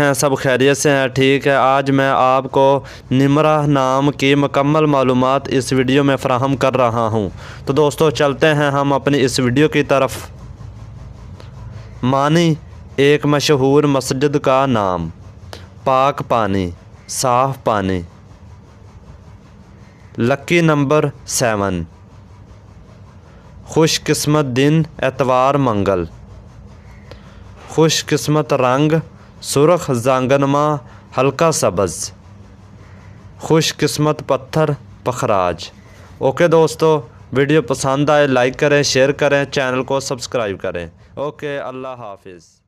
हैं सब खैरियत से हैं ठीक है आज मैं आपको निमरा नाम की मकम्मल मालूम इस वीडियो में फ़राहम कर रहा हूं तो दोस्तों चलते हैं हम अपनी इस वीडियो की तरफ मानी एक मशहूर मस्जिद का नाम पाक पानी साफ पानी लकी नंबर सेवन खुशकस्मत दिन एतवार मंगल खुशकस्मत रंग सुरख जांगनमा हल्का सबज़ खुश किस्मत पत्थर पखराज ओके दोस्तों वीडियो पसंद आए लाइक करें शेयर करें चैनल को सब्सक्राइब करें ओके अल्लाह हाफिज़